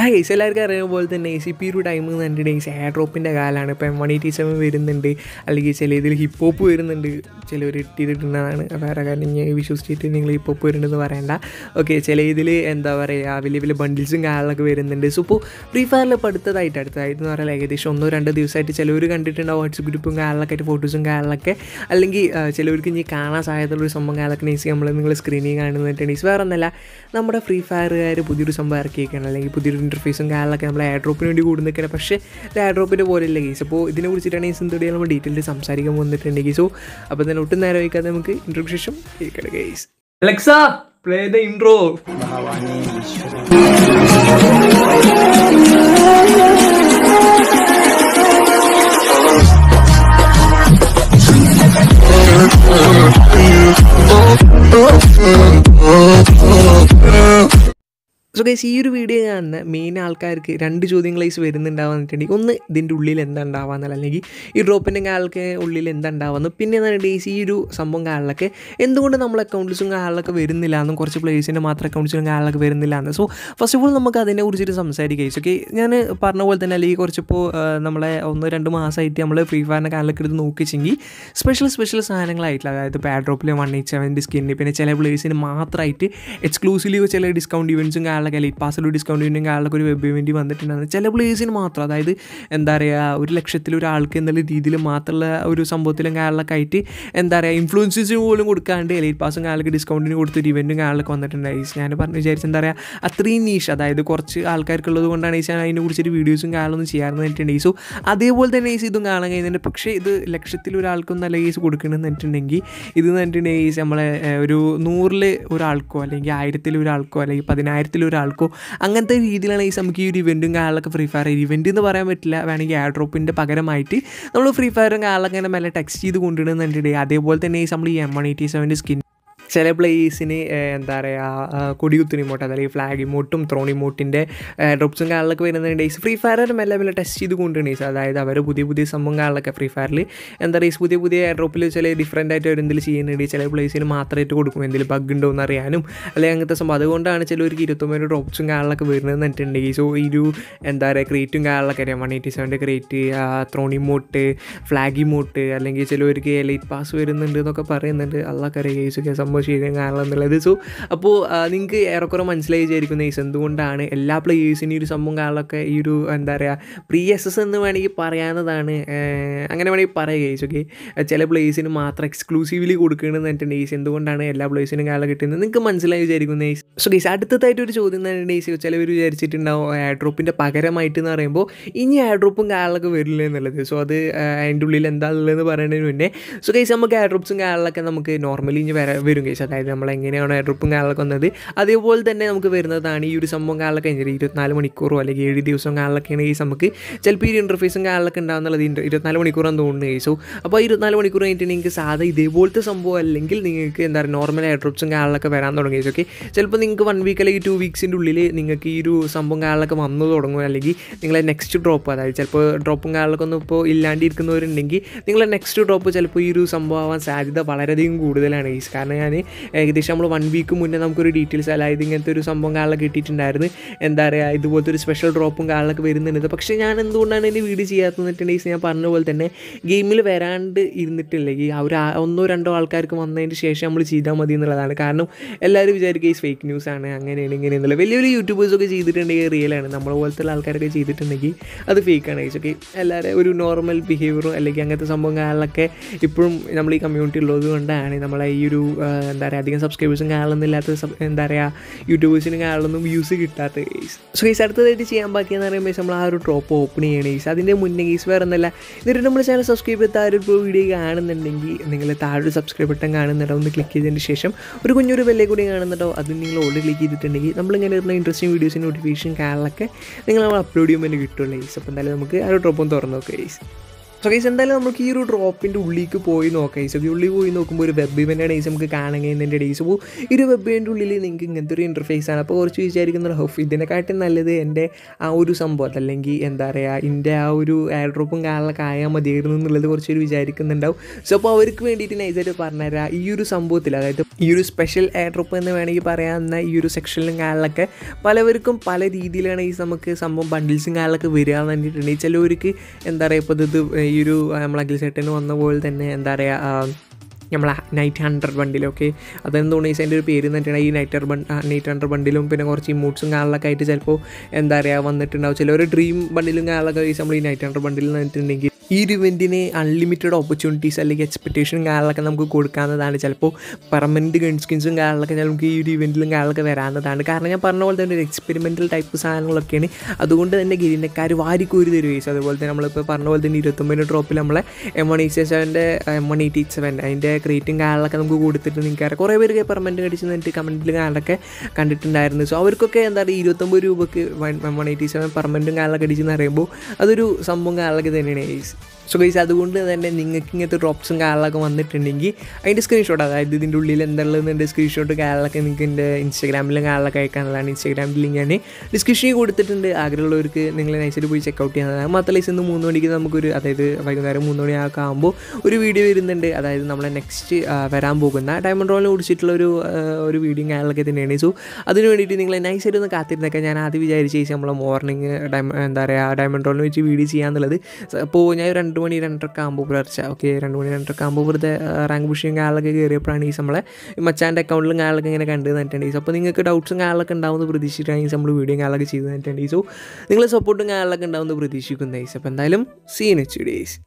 ആ ഗൈസ് എല്ലാവർക്കും അറിയാൻ പോലെ തന്നെ സി പി ഒരു ടൈം എന്ന് പറഞ്ഞിട്ടുണ്ടെങ്കിൽ ഹെയർ ഡ്രോപ്പിൻ്റെ കാലമാണ് ഇപ്പം എം വൺ എയ്റ്റി സെവൻ വരുന്നുണ്ട് അല്ലെങ്കിൽ ചില ഇതിൽ ഹിപ്പ് ഹോപ്പ് വരുന്നുണ്ട് ചിലവർ ഇട്ടിട്ടുണ്ടെന്നാണ് വേറെ കാര്യം ഞാൻ വിശ്വസിച്ചിട്ട് നിങ്ങൾ ഹിപ്പ് ഹോപ്പ് വരുന്നുണ്ടെന്ന് പറയണ്ട ഓക്കെ ചില ഇതിൽ എന്താ പറയുക വലിയ വലിയ ബണ്ടിൽസും കാലങ്ങളൊക്കെ വരുന്നുണ്ട് സോ ഇപ്പോൾ ഫ്രീ ഫയറിൽ ഇപ്പോൾ അടുത്തതായിട്ട് അടുത്തതായിട്ട് എന്ന് പറയാൻ ഏകദേശം ഒന്നോ രണ്ടോ ദിവസമായിട്ട് ചിലവർ കണ്ടിട്ടുണ്ടാവും വാട്സപ്പ് ഗ്രൂപ്പും കാര്യങ്ങളൊക്കെ ആയിട്ട് ഫോട്ടോസും കാര്യങ്ങളൊക്കെ അല്ലെങ്കിൽ ചിലവർക്ക് ഇനി കാണാൻ ഒരു സംഭവം കാലൊക്കെ നെയ്സ് നമ്മൾ നിങ്ങൾ സ്ക്രീനിൽ കാണുന്നിട്ടുണ്ടെങ്കിൽ വേറെ ഒന്നല്ല നമ്മുടെ ഫ്രീ ഫയറുകാർ പുതിയൊരു സംഭവം ഇറക്കിയേക്കാണ് അല്ലെങ്കിൽ പുതിയൊരു ഇൻ്റർഫേസും കാര്യങ്ങളൊക്കെ നമ്മൾ എയർ ഡ്രോപ്പിന് വേണ്ടി കൂടി നിൽക്കുന്നത് പക്ഷേ ഇത് എയർ പോലെയല്ല കേസ് അപ്പോൾ ഇതിനെ കുറിച്ചിട്ടാണ് ഈ സിന്ധുടെ നമ്മൾ ഡീറ്റെയിൽ സംസാരിക്കാൻ വന്നിട്ടുണ്ടെങ്കിൽ സോ അപ്പോൾ തന്നെ ഒട്ടും നേരം വയ്ക്കാതെ നമുക്ക് ഇൻട്രോയ്ക്ക് ശേഷം കേൾക്കട്ടെ കേസ് Alexa play the intro so guys ഈ ഒരു വീഡിയോ കാണുന്ന മെയിൻ ആൾക്കാർക്ക് രണ്ട് ചോദ്യങ്ങൾ വരുന്നുണ്ടാവുക എന്നിട്ടുണ്ടെങ്കിൽ ഒന്ന് ഇതിൻ്റെ ഉള്ളിൽ എന്താ ഉണ്ടാവാന്നുള്ള അല്ലെങ്കിൽ ഈ ഡ്രോപ്പിൻ്റെ കാലക്ക് ഉള്ളിൽ എന്താ ഉണ്ടാവുന്നു പിന്നെ എന്താണ് പറഞ്ഞിട്ടുണ്ടെങ്കിൽ ഈ ഒരു സംഭവം കാലിലൊക്കെ എന്തുകൊണ്ട് നമ്മൾ അക്കൗണ്ട്സും കാലിലൊക്കെ വരുന്നില്ല എന്നും കുറച്ച് പ്ലേസിൻ്റെ മാത്രം അക്കൗണ്ട്സിനും കാലിലൊക്കെ വരുന്നില്ല എന്ന് സോ ഫസ്റ്റ് ഓഫ് ഓൾ നമുക്ക് അതിനെ സംസാരിക്കുക സംസാരിക്കാം ഓക്കെ ഞാൻ പറഞ്ഞ പോലെ തന്നെ അല്ലെങ്കിൽ കുറച്ചിപ്പോൾ നമ്മളെ ഒന്ന് രണ്ട് മാസമായിട്ട് നമ്മൾ ഫ്രീ ഫയറിൻ്റെ കാലിലൊക്കെ എടുത്ത് നോക്കിച്ചെങ്കിൽ സ്പെഷ്യൽ സ്പെഷ്യൽ സാധനങ്ങളായിട്ടില്ല അതായത് പാഡ്രോപ്പിലെ വൺ എയ്റ്റ് സെവൻ്റെ സ്കിന്നിന് പിന്നെ ചില പ്ലേസിന് മാത്രമായിട്ട് എക്സ്ക്ലൂസീവ് ചില ഡിസ്കൗണ്ട് ഇവൻസും കാലിലൊക്കെ അല്ലെങ്കിൽ പാസ് പാസ്സിലൊരു ഡിസ്കൗണ്ട് ഉണ്ടെങ്കിൽ ആളുടെ ഒരു വെബ് ഇവൻറ്റ് വന്നിട്ടുണ്ടായിരുന്നു ചില പ്ലേസിന് മാത്രം അതായത് എന്താ പറയുക ഒരു ലക്ഷത്തിൽ ഒരാൾക്ക് എന്നുള്ള രീതിയിൽ മാത്രമുള്ള ഒരു സംഭവത്തിലും കാര്യങ്ങളൊക്കെ ആയിട്ട് എന്താ പറയുക ഇൻഫ്ലുവൻസേഴ്സിന് പോലും കൊടുക്കാണ്ട് എലൈറ്റ് പാസും ആൾക്ക് ഡിസ്കൗണ്ടിന് കൊടുത്തൊരു ഇവൻറ്റും കാര്യങ്ങളൊക്കെ വന്നിട്ടുണ്ടായിരുന്നു ഞാൻ പറഞ്ഞ് വിചാരിച്ചു എന്താ പറയുക അത്രയും നീഷ് അതായത് കുറച്ച് ആൾക്കാർക്കുള്ളത് കൊണ്ടാണ് ഈ ഞാൻ അതിനെ കുറിച്ചൊരു വീഡിയോസും കാണുന്നു ചെയ്യാറെന്ന് പറഞ്ഞിട്ടുണ്ടെങ്കിൽ സോ അതേപോലെ തന്നെ ഈസ് ഇതും കാണാൻ കഴിയുന്നുണ്ട് പക്ഷേ ഇത് ലക്ഷത്തിൽ ഒരാൾക്കും നല്ല ഈസ് കൊടുക്കണമെന്ന് പറഞ്ഞിട്ടുണ്ടെങ്കിൽ ഇത് പറഞ്ഞിട്ടുണ്ടെങ്കിൽ നമ്മളെ ഒരു നൂറിൽ ഒരാൾക്കോ അല്ലെങ്കിൽ ആയിരത്തിൽ ഒരാൾക്കോ അല്ലെങ്കിൽ പതിനായിരത്തിൽ ഒരാൾക്കോ ഒരാൾക്കോ അങ്ങനത്തെ രീതിയിലാണ് ഈ നമുക്ക് ഈ ഒരു ഇവൻറ്റും കാലൊക്കെ ഫ്രീ ഫയർ ഇവൻറ്റ് എന്ന് പറയാൻ പറ്റില്ല വേണമെങ്കിൽ എയർ ഡ്രോപ്പിൻ്റെ പകരമായിട്ട് നമ്മൾ ഫ്രീ ഫയറും കാലൊക്കെ ഇങ്ങനെ മെല്ലെ ടെക്സ്റ്റ് ചെയ്ത് കൊണ്ടുവരുന്നുണ്ടെങ്കിൽ അതേപോലെ തന്നെ ഈ നമ്മൾ ഈ എം വൺ എയ്റ്റി സെവൻ്റെ സ്കിൻ ചില പ്ലേസിന് എന്താ പറയുക കൊടികുത്തിന് ഇമോട്ട് ഈ ഫ്ലാഗ് ഇമോട്ടും ത്രോൺ ഇമോട്ടിൻ്റെ ഡ്രോപ്സും കാലിലൊക്കെ വരുന്നുണ്ട് ഈസ് ഫ്രീ ഫയർ മെല്ലെ മെല്ലെ ടെസ്റ്റ് ചെയ്ത് കൊണ്ടുണ്ട് അതായത് അവർ പുതിയ പുതിയ സംഭവം കാലിലൊക്കെ ഫ്രീ ഫയറിൽ എന്താ പറയുക പുതിയ പുതിയ ഡ്രോപ്പിൽ ചില ഡിഫറെൻ്റ് ആയിട്ട് അവരെന്തിൽ ചെയ്യുന്നുണ്ട് ചില പ്ലേസിന് മാത്രമായിട്ട് കൊടുക്കും എന്തെങ്കിലും ബഗ് ഉണ്ടോ എന്ന് അറിയാനും അല്ലെങ്കിൽ അങ്ങനത്തെ സംഭവം അതുകൊണ്ടാണ് ചിലവർക്ക് ഇരുപത്തൊമ്പത് ഡ്രോപ്സും കാലിലൊക്കെ വരുന്നതെന്ന് വെച്ചിട്ടുണ്ടെങ്കിൽ സോ ഈ ഒരു എന്താ പറയുക ക്രേറ്റും കാലിലൊക്കെ അറിയാം വൺ എയ്റ്റി സെവൻ്റെ crate throne emote flag emote അല്ലെങ്കിൽ ചിലവർക്ക് ലൈറ്റ് പാസ് വരുന്നുണ്ട് എന്നൊക്കെ പറയുന്നുണ്ട് അള്ളാഹ് അറിയാം സംഭവം ചെയ്ത് കാരണം എന്നുള്ളത് സോ അപ്പോൾ നിങ്ങൾക്ക് ഏറെക്കുറെ മനസ്സിലായി വിചാരിക്കുന്ന ഈസ് എന്തുകൊണ്ടാണ് എല്ലാ പ്ലേയേഴ്സിനും ഈ ഒരു സംഭവം കാരണമൊക്കെ ഈ ഒരു എന്താ പറയുക പ്രീ എസ് എസ് എന്ന് വേണമെങ്കിൽ പറയാവുന്നതാണ് അങ്ങനെ വേണമെങ്കിൽ പറയുക ഈസ് ഓക്കെ ചില പ്ലേയേഴ്സിന് മാത്രം എക്സ്ക്ലൂസീവ്ലി കൊടുക്കണമെന്ന് പറഞ്ഞിട്ടുണ്ടെങ്കിൽ ഈസ് എന്തുകൊണ്ടാണ് എല്ലാ പ്ലേയേഴ്സിനും കാലം കിട്ടുന്നത് നിങ്ങൾക്ക് മനസ്സിലായി വിചാരിക്കുന്ന ഈസ് സോ ഗൈസ് അടുത്തതായിട്ട് ഒരു ചോദ്യം തന്നെ ഈസ് ചിലവർ വിചാരിച്ചിട്ടുണ്ടാവും എയർഡ്രോപ്പിൻ്റെ പകരമായിട്ട് എന്ന് പറയുമ്പോൾ ഇനി എയർഡ്രോപ്പും കാലൊക്കെ വരില്ല എന്നുള്ളത് സോ അത് അതിൻ്റെ ഉള്ളിൽ എന്താ ഉള്ളതെന്ന് പറയുന്നതിന് മുന്നേ സോ ഗൈസ് നമുക്ക് എയർഡ്രോപ്സും കാലൊക്കെ നമുക്ക് നോർമലി ഇനി വരാ വരും ലൊക്കേഷൻ അതായത് നമ്മൾ എങ്ങനെയാണ് ഡ്രിപ്പും കാലൊക്കെ വന്നത് അതേപോലെ തന്നെ നമുക്ക് വരുന്നതാണ് ഈ ഒരു സംഭവം കാലൊക്കെ കഴിഞ്ഞാൽ ഇരുപത്തിനാല് മണിക്കൂറോ അല്ലെങ്കിൽ ഏഴ് ദിവസം കാലൊക്കെയാണ് ഈ നമുക്ക് ചിലപ്പോൾ ഈ ഇൻ്റർഫേസും കാലൊക്കെ ഉണ്ടാകുന്നുള്ളത് ഇരുപത്തിനാല് മണിക്കൂറാണ് തോന്നുന്നു കേസോ അപ്പോൾ ഇരുപത്തിനാല് മണിക്കൂർ കഴിഞ്ഞിട്ടുണ്ടെങ്കിൽ നിങ്ങൾക്ക് സാധാ ഇതേപോലത്തെ സംഭവം അല്ലെങ്കിൽ നിങ്ങൾക്ക് എന്താ പറയുക നോർമൽ എയർ ഡ്രോപ്സും കാലൊക്കെ വരാൻ തുടങ്ങി ഓക്കെ ചിലപ്പോൾ നിങ്ങൾക്ക് വൺ വീക്ക് അല്ലെങ്കിൽ ടു വീക്സിൻ്റെ ഉള്ളിൽ നിങ്ങൾക്ക് ഈ ഒരു സംഭവം കാലൊക്കെ വന്നു തുടങ്ങും അല്ലെങ്കിൽ നിങ്ങളെ നെക്സ്റ്റ് ഡ്രോപ്പ് അതായത് ചിലപ്പോൾ ഡ്രോപ്പും കാലൊക്കെ ഒന്നും ഇപ്പോൾ ഇല്ലാണ്ടിരിക്കുന്നവരുണ്ടെങ്കിൽ നിങ്ങളെ നെക്സ്റ്റ് ഡ്രോപ്പ് ചിലപ്പോൾ ഈ ഒരു സംഭവം ആവാൻ സാധ്യത വളരെയധികം കൂടുതലാണ് ഈ കാരണം ഞാൻ ഏകദേശം നമ്മൾ വൺ വീക്ക് മുന്നേ നമുക്കൊരു ഡീറ്റെയിൽസ് അതായത് ഇങ്ങനത്തെ ഒരു സംഭവം കാണാനൊക്കെ കിട്ടിയിട്ടുണ്ടായിരുന്നു എന്താ പറയുക ഇതുപോലത്തെ ഒരു സ്പെഷ്യൽ ഡ്രോപ്പും കാണാനൊക്കെ വരുന്നുണ്ട് പക്ഷേ ഞാൻ എന്തുകൊണ്ടാണ് എൻ്റെ വീട് ചെയ്യാത്തതെന്ന് വെച്ചിട്ടുണ്ടെങ്കിൽ ഞാൻ പറഞ്ഞ പോലെ തന്നെ ഗെയിമിൽ വരാണ്ട് ഇരുന്നിട്ടില്ലെങ്കിൽ അവർ ഒന്നോ രണ്ടോ ആൾക്കാർക്ക് വന്നതിന് ശേഷം നമ്മൾ ചെയ്താൽ മതി എന്നുള്ളതാണ് കാരണം എല്ലാവരും വിചാരിക്കുക ഈ ഫേക്ക് ന്യൂസ് ആണ് അങ്ങനെയാണ് ഇങ്ങനെയെന്നുള്ള വലിയ വലിയ യൂട്യൂബേഴ്സൊക്കെ ചെയ്തിട്ടുണ്ടെങ്കിൽ റിയലാണ് നമ്മളെ പോലത്തെ ആൾക്കാരൊക്കെ ചെയ്തിട്ടുണ്ടെങ്കിൽ അത് ഫേക്കാണ് ഓക്കെ എല്ലാവരും ഒരു നോർമൽ ബിഹേവിയറും അല്ലെങ്കിൽ അങ്ങനത്തെ സംഭവങ്ങളിലൊക്കെ ഇപ്പോഴും നമ്മൾ ഈ കമ്മ്യൂണിറ്റി ഉള്ളത് കൊണ്ടാണ് നമ്മളെ ഈ ഒരു എന്താ പറയുക അധികം സബ്സ്ക്രൈബേഴ്സും കാണുന്നില്ലാത്ത സബ് എന്താ പറയുക യൂട്യൂബേഴ്സിനും കാണലൊന്നും വ്യൂസ് കിട്ടാത്ത കേസ് സോ കേസ് അടുത്തതായിട്ട് ചെയ്യാൻ ബാക്കിയെന്ന് പറയുമ്പോൾ നമ്മൾ ആ ഒരു ഡ്രോപ്പ് ഓപ്പൺ ചെയ്യണം കേസ് അതിൻ്റെ മുന്നേ കേസ് വേറെ ഒന്നല്ല എന്നിട്ട് നമ്മൾ ചാനൽ സബ്സ്ക്രൈബ് ചെയ്ത് ആ ഒരു വീഡിയോ കാണുന്നുണ്ടെങ്കിൽ നിങ്ങൾ താഴെ സബ്സ്ക്രൈബ് ബട്ടൺ കാണുന്നുണ്ടോ ഒന്ന് ക്ലിക്ക് ചെയ്തതിന് ശേഷം ഒരു കുഞ്ഞൊരു ബെല്ലേ കൂടി കാണുന്നുണ്ടോ അത് നിങ്ങൾ ഓൾറെഡി ക്ലിക്ക് ചെയ്തിട്ടുണ്ടെങ്കിൽ നമ്മളിങ്ങനെ വരുന്ന ഇൻട്രസ്റ്റിംഗ് വീഡിയോസിൻ്റെ നോട്ടിഫിക്കേഷൻ കാണലൊക്കെ നിങ്ങൾ നമ്മൾ അപ്ലോഡ് ചെയ്യുമ്പോൾ കിട്ടുള്ളൂ കേസ് അപ്പോൾ എന്തായാലും നമുക്ക് ആ ഒരു ഡ്രോപ്പ് ഒന്ന് തുറന്നു നോക്കുക കേസ് സോ കൈസ് എന്തായാലും നമുക്ക് ഈ ഒരു ഡ്രോപ്പിൻ്റെ ഉള്ളിലേക്ക് പോയി നോക്കാം ഈസ് ഉള്ളിൽ പോയി നോക്കുമ്പോൾ ഒരു വെബ് ഇവൻ്റെ ഡേയ്സ് നമുക്ക് കാണാൻ ഡേയ്സ് പോകും ഈ ഒരു വെബ് ഇവൻ്റെ ഉള്ളിൽ നിങ്ങൾക്ക് ഇങ്ങനത്തെ ഒരു ഇൻ്റർഫേസ് ആണ് അപ്പോൾ കുറച്ച് വിചാരിക്കുന്ന ഹഫ് ഇതിനെക്കാട്ടും നല്ലത് എൻ്റെ ആ ഒരു സംഭവം അല്ലെങ്കിൽ എന്താ പറയുക എൻ്റെ ആ ഒരു എയർ ഡ്രോപ്പും കാലൊക്കെ ആയാൽ മതിയായിരുന്നു എന്നുള്ളത് കുറച്ചൊരു വിചാരിക്കുന്നുണ്ടാവും സോ അപ്പോൾ അവർക്ക് വേണ്ടിയിട്ട് നൈസായിട്ട് പറഞ്ഞുതരാം ഈ ഒരു സംഭവത്തിൽ അതായത് ഈ ഒരു സ്പെഷ്യൽ എയർ ഡ്രോപ്പ് എന്ന് വേണമെങ്കിൽ പറയാവുന്ന ഈ ഒരു സെക്ഷനിലും കാലിലൊക്കെ പലവർക്കും പല രീതിയിലാണ് ഈ നമുക്ക് സംഭവം ബണ്ടിൽസും കാലിലൊക്കെ വരിക എന്ന് പറഞ്ഞിട്ടുണ്ടെങ്കിൽ ചിലവർക്ക് എന്താ പറയുക ഇപ്പോൾ ഇത് ഈ ഒരു നമ്മളെ അഖിൽ വന്ന പോലെ തന്നെ എന്താ പറയുക നമ്മളെ നൈറ്റ് ഹൺഡ്രഡ് ബണ്ടിലൊക്കെ തോന്നുന്നു ഈ സൈൻ്റെ ഒരു പേര് തന്നെയാണ് ഈ നൈറ്റ് ഹൺഡ്രഡ് നൈറ്റ് ഹൺഡ്രഡ് ബണ്ടിലും പിന്നെ കുറച്ച് ഇമോട്ട്സും കാണലൊക്കെ ആയിട്ട് ചിലപ്പോൾ എന്താ പറയുക വന്നിട്ടുണ്ടാവും ചില ഒരു ഡ്രീം ബണ്ടിലും കാണലൊക്കെ നമ്മൾ ഈ നൈറ്റ് ഹൺഡ്രഡ് ബണ്ടിൽ നിന്നിട്ടുണ്ടെങ്കിൽ ഈ ഒരു ഇവൻറ്റിന് അൺലിമിറ്റഡ് ഓപ്പർച്യൂണിറ്റീസ് അല്ലെങ്കിൽ എക്സ്പെക്റ്റേഷനും കാര്യങ്ങളൊക്കെ നമുക്ക് കൊടുക്കാവുന്നതാണ് ചിലപ്പോൾ പെർമനൻറ്റ് ഗൺസ്കിൻസും കാര്യങ്ങളൊക്കെ നമുക്ക് ഈ ഒരു ഇവൻറ്റിലും കാര്യങ്ങളൊക്കെ വരാവുന്നതാണ് കാരണം ഞാൻ പറഞ്ഞ പോലെ തന്നെ ഒരു എക്സ്പെരിമെൻറ്റൽ ടൈപ്പ് സാധനങ്ങളൊക്കെയാണ് അതുകൊണ്ട് തന്നെ ഗിരിനക്കാർ വാരിക്കൂരി തരും വയസ്സ് അതുപോലെ തന്നെ നമ്മളിപ്പോൾ പറഞ്ഞ പോലെ തന്നെ ഇരുപത്തൊമ്പതിന് ഡ്രോപ്പിൽ നമ്മളെ എം വൺ എയ്റ്റ് സെവൻ്റെ എം വൺ എയ്റ്റി സെവൻ അതിൻ്റെ ക്രിയേറ്റിംഗ് കാര്യങ്ങളൊക്കെ നമുക്ക് കൊടുത്തിട്ട് നിൽക്കാറ് കുറേ പേർക്ക് പെർമനൻറ്റ് കടിച്ച് നിന്നിട്ട് കമൻറ്റിൽ കാര്യങ്ങളൊക്കെ കണ്ടിട്ടുണ്ടായിരുന്നു സോ അവർക്കൊക്കെ എന്താ പറയുക ഇരുപത്തൊമ്പത് രൂപയ്ക്ക് എം വൺ എയ്റ്റി സെവൻ പെർമനൻറ്റും കാര്യങ്ങളൊക്കെ അടിച്ചെന്ന് പറയുമ്പോൾ അതൊരു സംഭവം കാര്യങ്ങളൊക്കെ തന്നെയാണ് സോ ഗൈസ് അതുകൊണ്ട് തന്നെ നിങ്ങൾക്ക് ഇങ്ങനത്തെ ഡ്രോപ്സും കാലൊക്കെ വന്നിട്ടുണ്ടെങ്കിൽ അതിൻ്റെ സ്ക്രീൻഷോട്ട് അതായത് ഇതിൻ്റെ ഉള്ളിൽ എന്താണെന്നുള്ളതിൻ്റെ സ്ക്രീൻഷോട്ട് കാലൊക്കെ നിങ്ങൾക്ക് എൻ്റെ ഇൻസ്റ്റാഗ്രാമിലും കാലൊക്കെ അയക്കാനുള്ളതാണ് ഇൻസ്റ്റാഗ്രാമിൽ ഞാൻ ഡിസ്ക്രിപ്ഷനിൽ കൊടുത്തിട്ടുണ്ട് ആഗ്രഹമുള്ളവർക്ക് നിങ്ങൾ നൈസായിട്ട് പോയി ചെക്കൗട്ട് ചെയ്യുന്നതാണ് മാത്രമല്ല ഇന്ന് മൂന്ന് മണിക്ക് നമുക്കൊരു അതായത് വൈകുന്നേരം മൂന്ന് മണിയൊക്കെ ആകുമ്പോൾ ഒരു വീഡിയോ വരുന്നുണ്ട് അതായത് നമ്മളെ നെക്സ്റ്റ് വരാൻ പോകുന്ന ഡയമണ്ട് റോളിനെ കുടിച്ചിട്ടുള്ള ഒരു ഒരു വീഡിയോ കാലൊക്കെ തന്നെയാണ് സോ അതിന് വേണ്ടിയിട്ട് നിങ്ങൾ നൈസായിട്ട് ഒന്ന് കാത്തിരുന്നൊക്കെ ഞാൻ ആദ്യം വിചാരിച്ച് നമ്മളെ മോർണിംഗ് ഡയമ എന്താ പറയുക ഡയമണ്ട് റോളിനെ വെച്ച് വീഡിയോ ചെയ്യാന്നുള്ളത് അപ്പോൾ ഞാൻ രണ്ട് മണി രണ്ടരക്ക് ആകുമ്പോൾ പുലർച്ചെ ഓക്കെ രണ്ട് മണി രണ്ടരക്ക് ആകുമ്പോൾ വെറുതെ റാങ്ക് പുഷിയും കാലൊക്കെ കയറിയപ്പോഴാണ് ഈ നമ്മളെ മച്ചാൻ്റെ അക്കൗണ്ടിലും കാലൊക്കെ ഇങ്ങനെ കണ്ടു തന്നിട്ടുണ്ടെങ്കിൽ അപ്പോൾ നിങ്ങൾക്ക് ഡൗട്ട്സും കാലൊക്കെ ഉണ്ടാവുമെന്ന് പ്രതീക്ഷിച്ചിട്ടാണ് നമ്മൾ വീഡിയോ കാലൊക്കെ ചെയ്ത് തന്നിട്ടുണ്ടെങ്കിൽ സോ നിങ്ങളെ സപ്പോർട്ടും കാലൊക്കെ ഉണ്ടാവുമെന്ന് പ്രതീക്ഷിക്കുന്ന അപ്പോൾ എന്തായാലും സീൻ എച്ച് ഡേയ്സ്